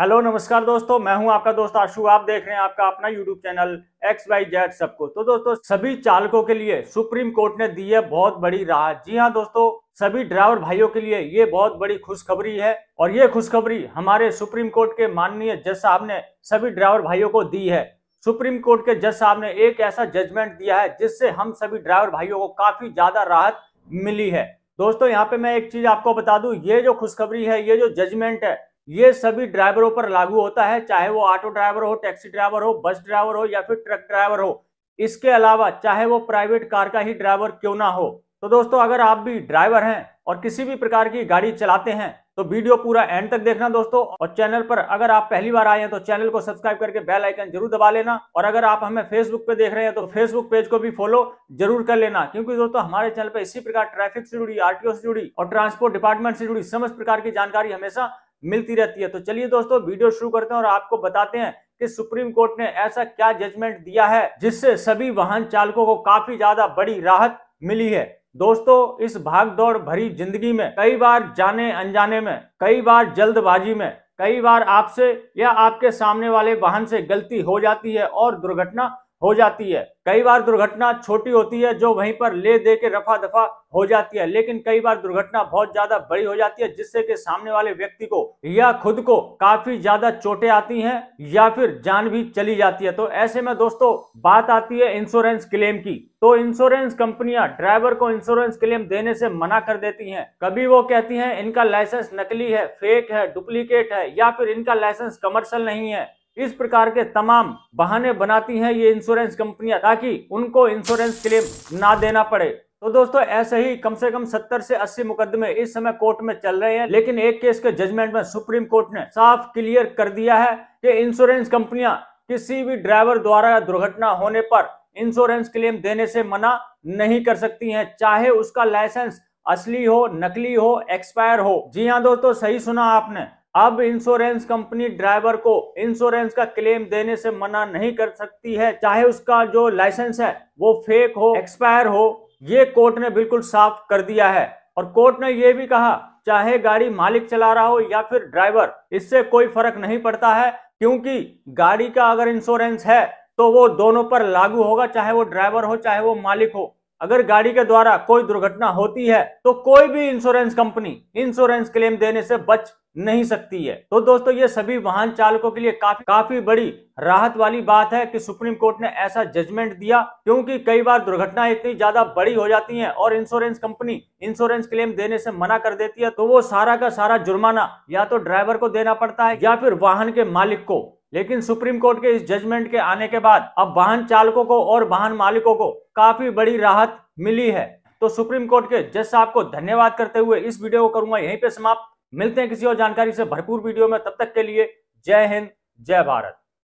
hello नमस्कार दोस्तों मैं हूं आपका दोस्त आशु आप देख रहे हैं आपका अपना YouTube channel X Y Z सबको तो दोस्तों सभी चालकों के लिए सुप्रीम कोर्ट ने दी है बहुत बड़ी राहत जी हां दोस्तों सभी ड्राइवर भाइयों के लिए ये बहुत बड़ी खुशखबरी है और ये खुशखबरी हमारे सुप्रीम कोर्ट के माननीय जज साहब ने सभी ड्राइवर भाइयों को दी है सुप्रीम कोर्ट के जज साहब ने एक ऐसा जजमेंट दिया है जिससे हम सभी ड्राइवर भाइयों को काफी ज्यादा राहत मिली है दोस्तों यहाँ पे मैं एक चीज आपको बता दू ये जो खुशखबरी है ये जो जजमेंट है ये सभी ड्राइवरों पर लागू होता है चाहे वो ऑटो ड्राइवर हो टैक्सी ड्राइवर हो बस ड्राइवर हो या फिर ट्रक ड्राइवर हो इसके अलावा चाहे वो प्राइवेट कार का ही ड्राइवर क्यों ना हो तो दोस्तों अगर आप भी ड्राइवर हैं और किसी भी प्रकार की गाड़ी चलाते हैं तो वीडियो पूरा एंड तक देखना दोस्तों और चैनल पर अगर आप पहली बार आए हैं तो चैनल को सब्सक्राइब करके बेल आइकन जरूर दबा लेना और अगर आप हमें फेसबुक पे देख रहे हैं तो फेसबुक पेज को भी फॉलो जरूर कर लेना क्योंकि दोस्तों हमारे चैनल पर इसी प्रकार ट्रैफिक से जुड़ी आरटीओ से जुड़ी और ट्रांसपोर्ट डिपार्टमेंट से जुड़ी समस्त प्रकार की जानकारी हमेशा मिलती रहती है तो चलिए दोस्तों वीडियो शुरू करते हैं और आपको बताते हैं कि सुप्रीम कोर्ट ने ऐसा क्या जजमेंट दिया है जिससे सभी वाहन चालकों को काफी ज्यादा बड़ी राहत मिली है दोस्तों इस भागदौड़ भरी जिंदगी में कई बार जाने अनजाने में कई बार जल्दबाजी में कई बार आपसे या आपके सामने वाले वाहन से गलती हो जाती है और दुर्घटना हो जाती है कई बार दुर्घटना छोटी होती है जो वहीं पर ले दे के रफा दफा हो जाती है लेकिन कई बार दुर्घटना बहुत ज्यादा बड़ी हो जाती है जिससे कि सामने वाले व्यक्ति को या खुद को काफी ज्यादा चोटें आती हैं या फिर जान भी चली जाती है तो ऐसे में दोस्तों बात आती है इंश्योरेंस क्लेम की तो इंश्योरेंस कंपनियां ड्राइवर को इंश्योरेंस क्लेम देने से मना कर देती हैं कभी वो कहती हैं इनका लाइसेंस नकली है फेक है डुप्लीकेट है या फिर इनका लाइसेंस कमर्शियल नहीं है इस प्रकार के तमाम बहाने बनाती हैं ये इंश्योरेंस कंपनियां ताकि उनको इंश्योरेंस क्लेम ना देना पड़े तो दोस्तों ऐसे ही कम से कम 70 से 80 मुकदमे इस समय कोर्ट में चल रहे हैं लेकिन एक केस के जजमेंट में सुप्रीम कोर्ट ने साफ क्लियर कर दिया है कि इंश्योरेंस कंपनियां किसी भी ड्राइवर द्वारा दुर्घटना होने पर इंश्योरेंस क्लेम देने से मना नहीं कर सकती हैं चाहे उसका लाइसेंस असली हो नकली हो एक्सपायर हो जी हाँ दोस्तों सही सुना आपने अब इंश्योरेंस कंपनी ड्राइवर को इंश्योरेंस का क्लेम देने से मना नहीं कर सकती है चाहे उसका जो लाइसेंस है वो फेक हो एक्सपायर हो ये कोर्ट ने बिल्कुल साफ कर दिया है और कोर्ट ने यह भी कहा चाहे गाड़ी मालिक चला रहा हो या फिर ड्राइवर इससे कोई फर्क नहीं पड़ता है क्योंकि गाड़ी का अगर इंश्योरेंस है तो वो दोनों पर लागू होगा चाहे वो ड्राइवर हो चाहे वो मालिक हो अगर गाड़ी के द्वारा कोई दुर्घटना होती है तो कोई भी इंश्योरेंस कंपनी इंश्योरेंस क्लेम देने से बच नहीं सकती है तो दोस्तों ये सभी वाहन चालकों के लिए काफी काफी बड़ी राहत वाली बात है कि सुप्रीम कोर्ट ने ऐसा जजमेंट दिया क्योंकि कई बार दुर्घटना इतनी ज्यादा बड़ी हो जाती है और इंश्योरेंस कंपनी इंश्योरेंस क्लेम देने से मना कर देती है तो वो सारा का सारा जुर्माना या तो ड्राइवर को देना पड़ता है या फिर वाहन के मालिक को लेकिन सुप्रीम कोर्ट के इस जजमेंट के आने के बाद अब वाहन चालकों को और वाहन मालिकों को काफी बड़ी राहत मिली है तो सुप्रीम कोर्ट के जज साहब को धन्यवाद करते हुए इस वीडियो को करूंगा यहीं पे समाप्त मिलते हैं किसी और जानकारी से भरपूर वीडियो में तब तक के लिए जय हिंद जय भारत